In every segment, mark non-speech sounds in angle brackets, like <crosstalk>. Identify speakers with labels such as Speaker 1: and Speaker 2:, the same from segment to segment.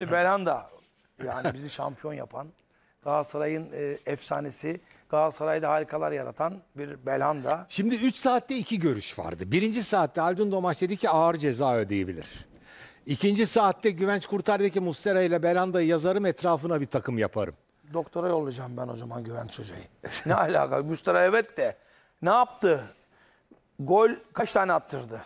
Speaker 1: Belhanda yani bizi şampiyon yapan Galatasaray'ın e, efsanesi Galatasaray'da harikalar yaratan bir Belhanda.
Speaker 2: Şimdi 3 saatte iki görüş vardı. Birinci saatte Aldun Domaç dedi ki ağır ceza ödeyebilir. İkinci saatte Güvenç Kurtar'daki Mustera ile Belhanda'yı yazarım etrafına bir takım yaparım.
Speaker 1: Doktora yollayacağım ben o zaman Güvenç Hoca'yı. <laughs> ne alaka? Mustera evet de ne yaptı? Gol kaç tane attırdı?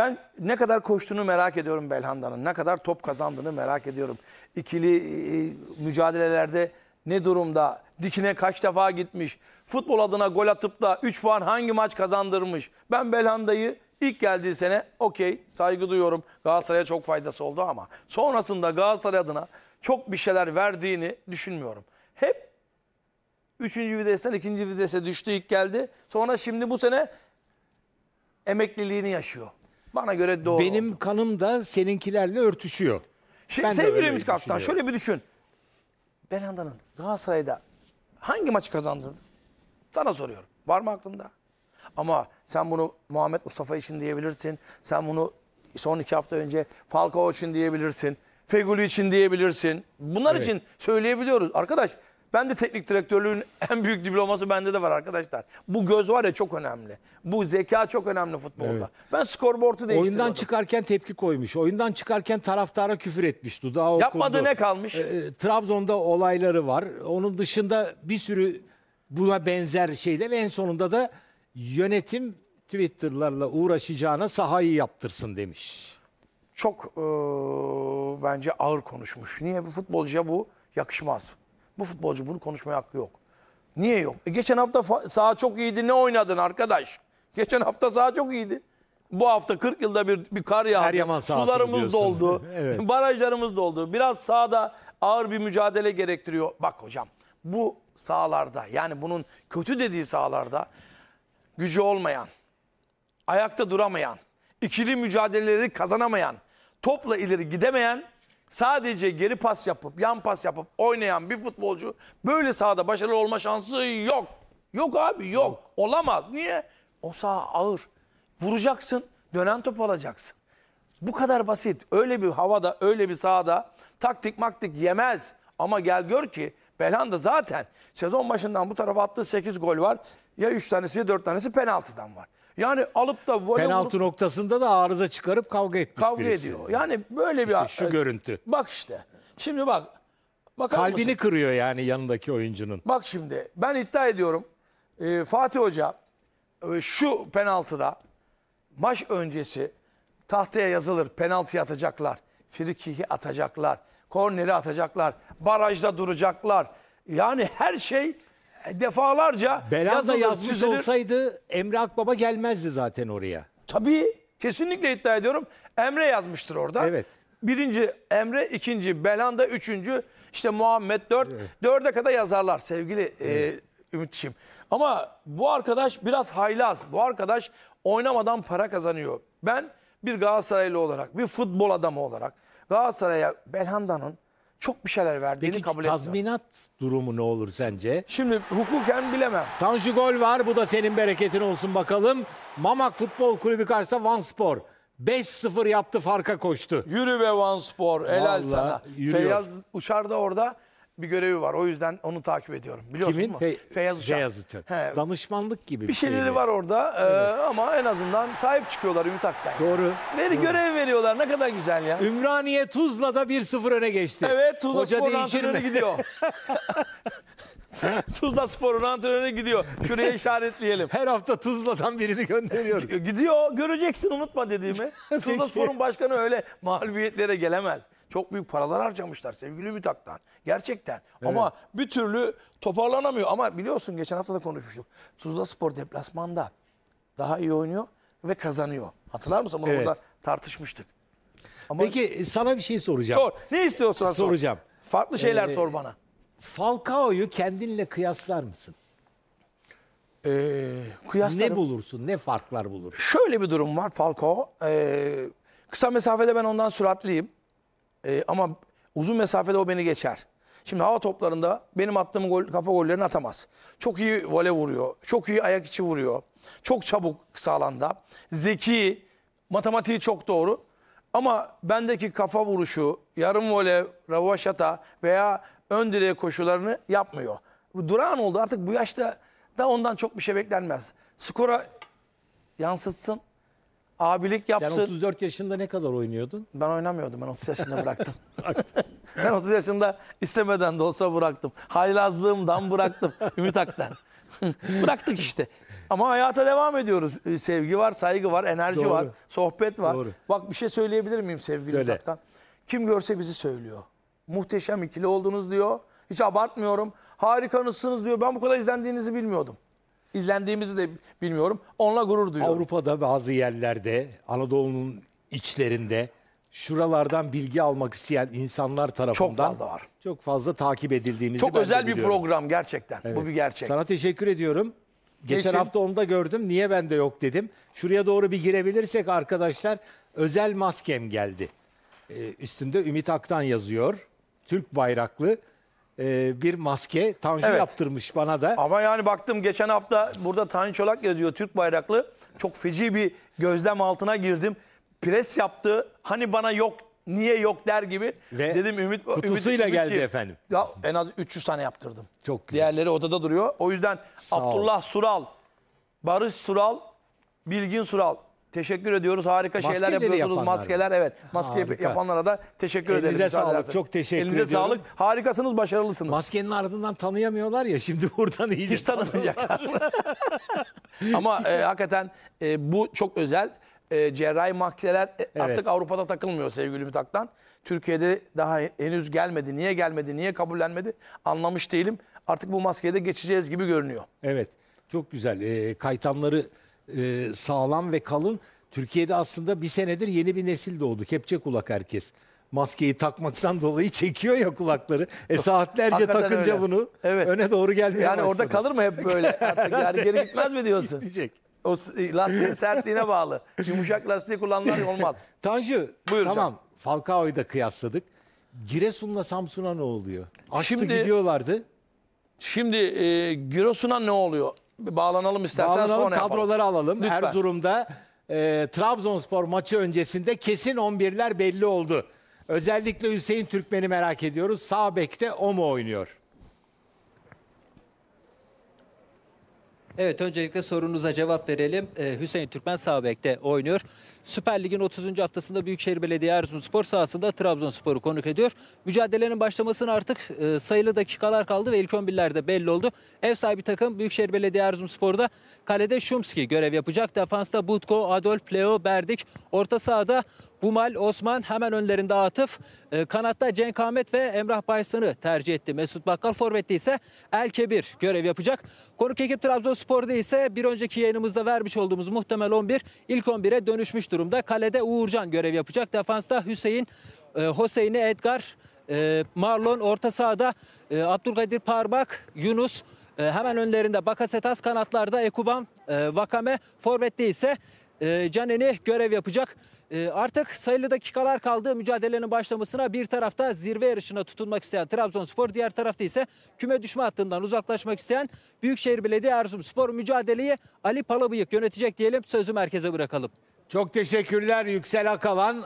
Speaker 1: Ben ne kadar koştuğunu merak ediyorum Belhanda'nın. Ne kadar top kazandığını merak ediyorum. İkili e, e mücadelelerde ne durumda? Dikine kaç defa gitmiş? Futbol adına gol atıp da 3 puan hangi maç kazandırmış? Ben Belhanda'yı ilk geldiği sene okey saygı duyuyorum. Galatasaray'a çok faydası oldu ama sonrasında Galatasaray adına çok bir şeyler verdiğini düşünmüyorum. Hep 3. videsten 2. videse düştü ilk geldi. Sonra şimdi bu sene emekliliğini yaşıyor. Bana göre doğru. Benim kanım da seninkilerle örtüşüyor. Şimdi sevgili Ümit Kaptan şöyle bir düşün. Belanda'nın, Galatasaray'da hangi maçı kazandırdı? Sana soruyorum. Var mı aklında? Ama sen bunu Muhammed Mustafa için diyebilirsin. Sen bunu son iki hafta önce Falcao için diyebilirsin. Feguli için diyebilirsin. Bunlar evet. için söyleyebiliyoruz. Arkadaş ben de teknik direktörlüğün <laughs> en büyük diploması bende de var arkadaşlar. Bu göz var ya çok önemli. Bu zeka çok önemli futbolda. Evet. Ben skorboardu değiştirdim. Oyundan
Speaker 2: çıkarken tepki koymuş. Oyundan çıkarken taraftara küfür etmiş. Dudağı okundu. Yapmadı ne kalmış? E, Trabzon'da olayları var. Onun dışında bir sürü buna benzer şeyde ve En sonunda da yönetim Twitter'larla uğraşacağına sahayı yaptırsın demiş. Çok e, bence ağır
Speaker 1: konuşmuş. Niye bu futbolcuya bu yakışmaz. Bu futbolcu bunu konuşmaya hakkı yok. Niye yok? E geçen hafta saha çok iyiydi. Ne oynadın arkadaş? Geçen hafta saha çok iyiydi. Bu hafta 40 yılda bir, bir kar yağdı. Sularımız doldu. <laughs> evet. <laughs> Barajlarımız doldu. Biraz sahada ağır bir mücadele gerektiriyor. Bak hocam bu sahalarda yani bunun kötü dediği sahalarda gücü olmayan, ayakta duramayan, ikili mücadeleleri kazanamayan, topla ileri gidemeyen sadece geri pas yapıp yan pas yapıp oynayan bir futbolcu böyle sahada başarılı olma şansı yok. Yok abi yok. yok. Olamaz. Niye? O saha ağır. Vuracaksın, dönen top alacaksın. Bu kadar basit. Öyle bir havada, öyle bir sahada taktik maktik yemez. Ama gel gör ki Belhanda zaten sezon başından bu tarafa attığı 8 gol var. Ya 3 tanesi ya 4 tanesi penaltıdan var. Yani alıp da voleybol... Penaltı vurup,
Speaker 2: noktasında da arıza çıkarıp kavga etmiş Kavga birisi. ediyor. Yani böyle bir... İşte şu e, görüntü. Bak işte. Şimdi bak. Bakar Kalbini mısın? kırıyor yani yanındaki oyuncunun. Bak şimdi ben iddia
Speaker 1: ediyorum. E, Fatih Hoca e, şu penaltıda maç öncesi tahtaya yazılır. Penaltı atacaklar. Frikihi atacaklar. Korneri atacaklar. Barajda duracaklar. Yani her şey defalarca Belanda yazılır, yazmış çizilir.
Speaker 2: olsaydı Emre Akbaba gelmezdi zaten oraya. Tabii
Speaker 1: kesinlikle iddia ediyorum. Emre yazmıştır orada. Evet. Birinci Emre, ikinci Belanda, üçüncü işte Muhammed dört. Evet. Dörde kadar yazarlar sevgili e, evet. e, Ümit'ciğim. Ama bu arkadaş biraz haylaz. Bu arkadaş oynamadan para kazanıyor. Ben bir Galatasaraylı olarak, bir futbol adamı olarak Galatasaray'a Belhanda'nın
Speaker 2: çok bir şeyler verdiğini Peki kabul etmiyorum. tazminat durumu ne olur sence? Şimdi hukuken bilemem. Tanju gol var. Bu da senin bereketin olsun bakalım. Mamak Futbol Kulübü karşısında Van Spor. 5-0 yaptı farka koştu. Yürü be Van Spor. Helal Vallahi sana.
Speaker 1: yürüyor. Feyyaz Uçar da orada bir görevi var. O yüzden onu takip ediyorum. Biliyorsun Kimin? mu? Fe
Speaker 2: Feyyaz Uçar. Feyyaz Uçar. He. Danışmanlık gibi bir, bir şey şeyleri var orada
Speaker 1: ee, evet. ee, ama en azından sahip çıkıyorlar Ümit Ak'tan. Doğru.
Speaker 2: Veri görev veriyorlar. Ne kadar güzel ya. Ümraniye Tuzla'da 1-0 öne geçti. Evet Tuzla Hoca Spor'un antrenörü gidiyor.
Speaker 1: <laughs> Tuzla Spor'un antrenörü gidiyor. Şuraya işaretleyelim. Her hafta Tuzla'dan birini gönderiyor. Gidiyor. Göreceksin unutma dediğimi. <laughs> Tuzla Spor'un başkanı öyle mağlubiyetlere gelemez. Çok büyük paralar harcamışlar sevgili Ümit Gerçekten. Evet. Ama bir türlü toparlanamıyor. Ama biliyorsun geçen hafta da konuşmuştuk. Tuzla Spor deplasmanda daha iyi oynuyor ve kazanıyor.
Speaker 2: Hatırlar mısın? Bunu evet. burada tartışmıştık. Ama... Peki e, sana bir şey soracağım. Sor. Ne istiyorsan sor. Soracağım. Farklı şeyler ee, sor bana. Falcao'yu kendinle kıyaslar mısın? Ee, kıyaslarım. Ne bulursun? Ne farklar bulursun Şöyle bir durum var
Speaker 1: Falcao. E, kısa mesafede ben ondan süratliyim. E, ama uzun mesafede o beni geçer. Şimdi hava toplarında benim attığım gol, kafa gollerini atamaz. Çok iyi vole vuruyor. Çok iyi ayak içi vuruyor. Çok çabuk kısa alanda. Zeki, matematiği çok doğru. Ama bendeki kafa vuruşu, yarım vole, ravaşata veya ön direğe koşularını yapmıyor. Durağan oldu artık bu yaşta da ondan çok bir şey beklenmez. Skora yansıtsın abilik yapsın. Sen
Speaker 2: 34 yaşında ne kadar oynuyordun? Ben oynamıyordum. Ben 30 yaşında bıraktım. <laughs>
Speaker 1: <laughs> ben 30 yaşında istemeden de olsa bıraktım. Haylazlığımdan bıraktım. <laughs> Ümit Ak'tan. Bıraktık işte. Ama hayata devam ediyoruz. Ee, sevgi var, saygı var, enerji Doğru. var, sohbet var. Doğru. Bak bir şey söyleyebilir miyim sevgili Söyle. Ümit Ak'tan? Kim görse bizi söylüyor. Muhteşem ikili oldunuz diyor. Hiç abartmıyorum. Harikanızsınız diyor. Ben bu kadar izlendiğinizi
Speaker 2: bilmiyordum. İzlendiğimizi de bilmiyorum. Onunla gurur duyuyorum. Avrupa'da bazı yerlerde, Anadolu'nun içlerinde şuralardan bilgi almak isteyen insanlar tarafından çok fazla var. Çok fazla takip edildiğimizi Çok ben de özel bir
Speaker 1: program gerçekten. Evet. Bu bir gerçek. Sana
Speaker 2: teşekkür ediyorum. Geçen Geçin. hafta onu da gördüm. Niye bende yok dedim. Şuraya doğru bir girebilirsek arkadaşlar özel maskem geldi. Ee, üstünde Ümit Aktan yazıyor. Türk bayraklı e, bir maske Tanju Evet. yaptırmış bana da. Ama yani
Speaker 1: baktım geçen hafta burada Tanju Çolak yazıyor Türk bayraklı. Çok feci bir gözlem altına girdim. Pres yaptı. Hani bana yok niye yok der gibi. Ve Dedim Ümit kutusuyla Ümitçi- geldi efendim. Ya en az 300 tane yaptırdım. Çok güzel. Diğerleri odada duruyor. O yüzden Sağ ol. Abdullah Sural, Barış Sural, Bilgin Sural Teşekkür ediyoruz. Harika Maskeleri şeyler yapıyorsunuz. Maskeler evet. Maske Harika. yapanlara da teşekkür Elinize ederiz. sağlık, çok teşekkür Elinize ediyorum. sağlık. Harikasınız, başarılısınız. Maskenin ardından tanıyamıyorlar ya şimdi buradan iyice Hiç tanımayacaklar. <laughs> Ama e, hakikaten e, bu çok özel. E, cerrahi maskeler e, artık Avrupa'da takılmıyor sevgili Mütak'tan. Türkiye'de daha henüz gelmedi. Niye gelmedi, niye kabullenmedi anlamış değilim. Artık bu maskeye de geçeceğiz gibi görünüyor.
Speaker 2: Evet çok güzel Ee, kaytanları e, sağlam ve kalın. Türkiye'de aslında bir senedir yeni bir nesil doğdu. Kepçe kulak herkes. Maskeyi takmaktan <laughs> dolayı çekiyor ya kulakları. E saatlerce takınca öyle. bunu evet. öne doğru gelmiyor Yani başladı. orada kalır mı hep böyle? Artık yani geri
Speaker 1: gitmez mi diyorsun? <laughs> Gitmeyecek. O lastiğin sertliğine
Speaker 2: bağlı. Yumuşak lastiği kullananlar <laughs> olmaz. Tanju Buyur tamam canım. Falcao'yu da kıyasladık. Giresun'la Samsun'a ne oluyor? Aştı Şimdi, gidiyorlardı.
Speaker 1: Şimdi e, Giresun'a
Speaker 2: ne oluyor? bağlanalım istersen Bağlanalım, sonra yapalım. kadroları alalım. Lütfen. Erzurum'da e, Trabzonspor maçı öncesinde kesin 11'ler belli oldu. Özellikle Hüseyin Türkmen'i merak ediyoruz. Sağ bekte o mu oynuyor?
Speaker 3: Evet öncelikle sorunuza cevap verelim. Ee, Hüseyin Türkmen Sağbek'te oynuyor. Süper Lig'in 30. haftasında Büyükşehir Belediye Erzurumspor sahasında Trabzonspor'u konuk ediyor. Mücadelenin başlamasına artık e, sayılı dakikalar kaldı ve ilk 11'lerde belli oldu. Ev sahibi takım Büyükşehir Belediye Erzurumspor'da kalede Şumski görev yapacak. Defansta Butko, Adolf, Leo, Berdik. Orta sahada Bumal Osman hemen önlerinde Atıf. E, kanatta Cenk Ahmet ve Emrah Baysan'ı tercih etti. Mesut Bakkal forvette ise El Kebir görev yapacak. Konuk ekip Trabzonspor'da ise bir önceki yayınımızda vermiş olduğumuz muhtemel 11 ilk 11'e dönüşmüş durumda. Kalede Uğurcan görev yapacak. Defansta Hüseyin, e, Hüseyin'i Edgar, e, Marlon orta sahada e, Abdülkadir Parmak, Yunus e, hemen önlerinde Bakasetas kanatlarda Ekuban, e, Vakame forvette ise Caneni görev yapacak. Ee, artık sayılı dakikalar kaldı mücadelenin başlamasına bir tarafta zirve yarışına tutunmak isteyen Trabzonspor diğer tarafta ise küme düşme hattından uzaklaşmak isteyen Büyükşehir Belediye Erzurumspor mücadeleyi Ali Palabıyık yönetecek diyelim sözü merkeze bırakalım. Çok teşekkürler Yüksel Akalan.